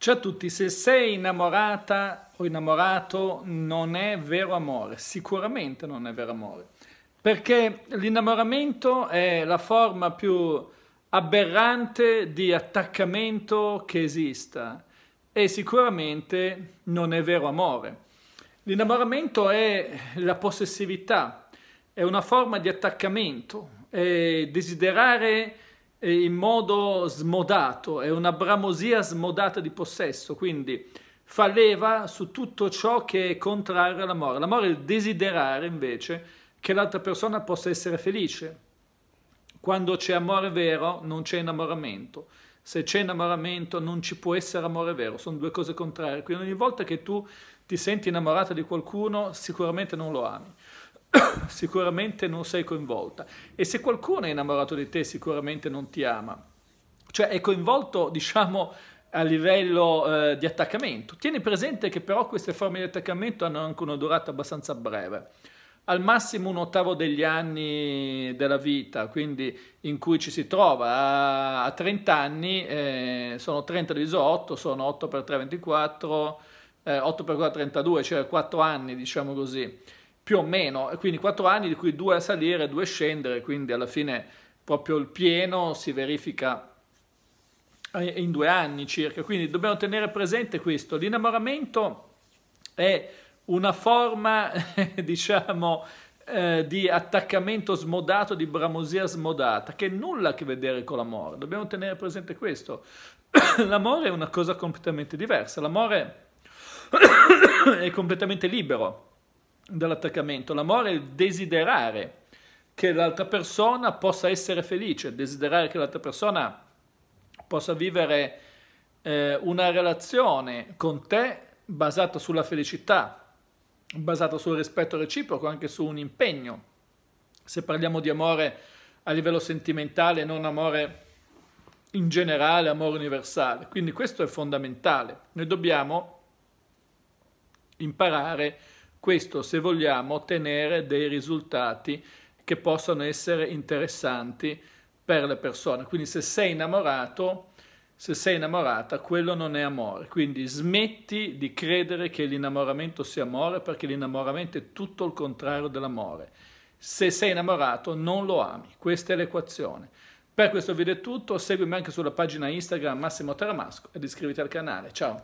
Ciao a tutti, se sei innamorata o innamorato non è vero amore, sicuramente non è vero amore, perché l'innamoramento è la forma più aberrante di attaccamento che esista e sicuramente non è vero amore. L'innamoramento è la possessività, è una forma di attaccamento, è desiderare in modo smodato, è una bramosia smodata di possesso, quindi fa leva su tutto ciò che è contrario all'amore. L'amore è il desiderare invece che l'altra persona possa essere felice. Quando c'è amore vero non c'è innamoramento. Se c'è innamoramento non ci può essere amore vero, sono due cose contrarie. Quindi ogni volta che tu ti senti innamorata di qualcuno sicuramente non lo ami. sicuramente non sei coinvolta. E se qualcuno è innamorato di te, sicuramente non ti ama. Cioè è coinvolto, diciamo, a livello eh, di attaccamento. Tieni presente che però queste forme di attaccamento hanno anche una durata abbastanza breve. Al massimo un ottavo degli anni della vita, quindi in cui ci si trova a 30 anni, eh, sono 30 diviso 8, sono 8 per 3, 24, eh, 8 per 4, 32, cioè 4 anni, diciamo così più o meno, quindi quattro anni di cui due a salire e 2 a scendere, quindi alla fine proprio il pieno si verifica in due anni circa, quindi dobbiamo tenere presente questo. L'innamoramento è una forma, diciamo, eh, di attaccamento smodato, di bramosia smodata, che nulla a che vedere con l'amore. Dobbiamo tenere presente questo. L'amore è una cosa completamente diversa, l'amore è completamente libero dall'attaccamento. L'amore è il desiderare che l'altra persona possa essere felice, desiderare che l'altra persona possa vivere eh, una relazione con te basata sulla felicità, basata sul rispetto reciproco, anche su un impegno. Se parliamo di amore a livello sentimentale, non amore in generale, amore universale. Quindi questo è fondamentale. Noi dobbiamo imparare a questo se vogliamo ottenere dei risultati che possano essere interessanti per le persone. Quindi se sei innamorato, se sei innamorata, quello non è amore. Quindi smetti di credere che l'innamoramento sia amore perché l'innamoramento è tutto il contrario dell'amore. Se sei innamorato non lo ami, questa è l'equazione. Per questo video è tutto, seguimi anche sulla pagina Instagram Massimo Taramasco ed iscriviti al canale. Ciao!